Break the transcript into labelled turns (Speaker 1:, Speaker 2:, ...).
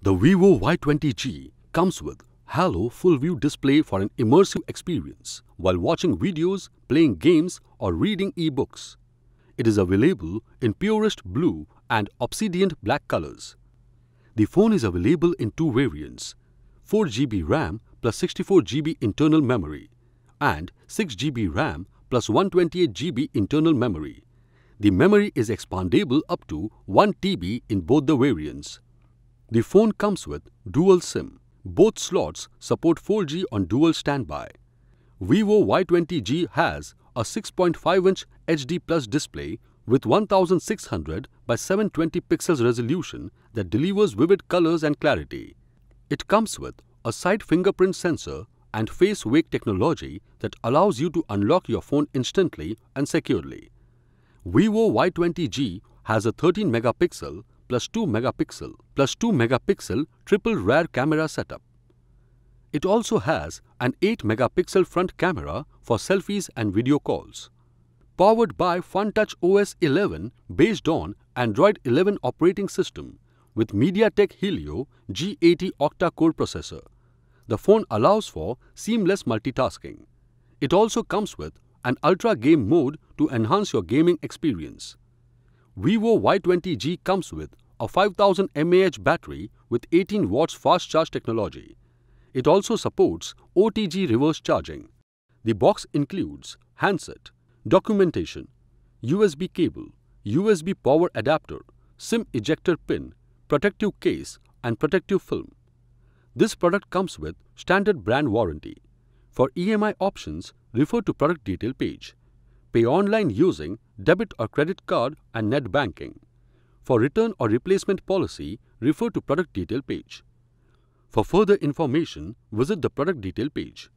Speaker 1: The Vivo Y20G comes with Halo Full View display for an immersive experience while watching videos, playing games or reading e-books. It is available in purest blue and obsidian black colors. The phone is available in two variants, 4GB RAM plus 64GB internal memory and 6GB RAM plus 128GB internal memory. The memory is expandable up to 1TB in both the variants. The phone comes with dual SIM. Both slots support 4G on dual standby. Vivo Y20G has a 6.5-inch HD Plus display with 1600 by 720 pixels resolution that delivers vivid colors and clarity. It comes with a side fingerprint sensor and face wake technology that allows you to unlock your phone instantly and securely. Vivo Y20G has a 13 megapixel plus 2 megapixel plus 2 megapixel triple rear camera setup. It also has an 8 megapixel front camera for selfies and video calls. Powered by FunTouch OS 11 based on Android 11 operating system with MediaTek Helio G80 octa-core processor. The phone allows for seamless multitasking. It also comes with an ultra game mode to enhance your gaming experience. Vivo Y20G comes with a 5000 mAh battery with 18 watts fast charge technology. It also supports OTG reverse charging. The box includes handset, documentation, USB cable, USB power adapter, SIM ejector pin, protective case and protective film. This product comes with standard brand warranty. For EMI options, refer to product detail page. Pay online using debit or credit card and net banking. For return or replacement policy, refer to product detail page. For further information, visit the product detail page.